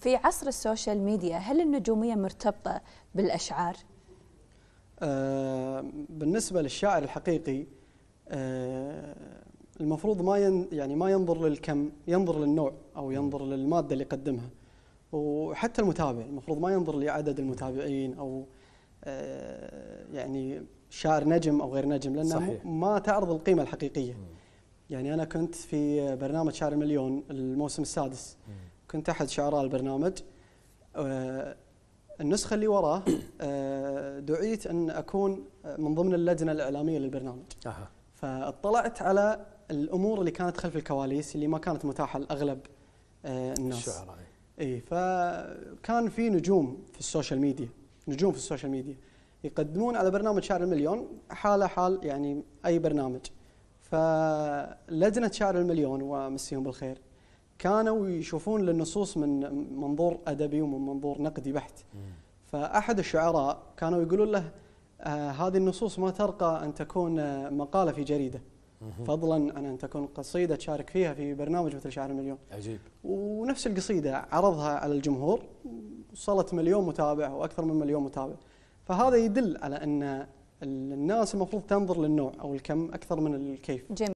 في عصر السوشيال ميديا هل النجومية مرتبطة بالأشعار؟ آه بالنسبة للشاعر الحقيقي آه المفروض ما ين يعني ما ينظر للكم ينظر للنوع أو ينظر للمادة اللي يقدمها وحتى المتابع المفروض ما ينظر لعدد المتابعين أو آه يعني شاعر نجم أو غير نجم لأنه صحيح. ما تعرض القيمة الحقيقية يعني أنا كنت في برنامج شاعر المليون الموسم السادس كنت احد شعراء البرنامج آه، النسخه اللي وراه آه، دعيت ان اكون من ضمن اللجنه الاعلاميه للبرنامج أه. فاطلعت على الامور اللي كانت خلف الكواليس اللي ما كانت متاحه لاغلب آه، الناس الشعراء اي فكان في نجوم في السوشيال ميديا نجوم في السوشيال ميديا يقدمون على برنامج شعر المليون حاله حال يعني اي برنامج فلجنه شعر المليون ومسيهم بالخير كانوا يشوفون للنصوص من منظور ادبي ومن منظور نقدي بحت فاحد الشعراء كانوا يقولون له آه هذه النصوص ما ترقى ان تكون آه، مقاله في جريده فضلا عن ان تكون قصيده تشارك فيها في برنامج مثل شعر المليون. عجيب. ونفس القصيده عرضها على الجمهور وصلت مليون متابع واكثر من مليون متابع. فهذا يدل على ان الناس المفروض تنظر للنوع او الكم اكثر من الكيف. جميل.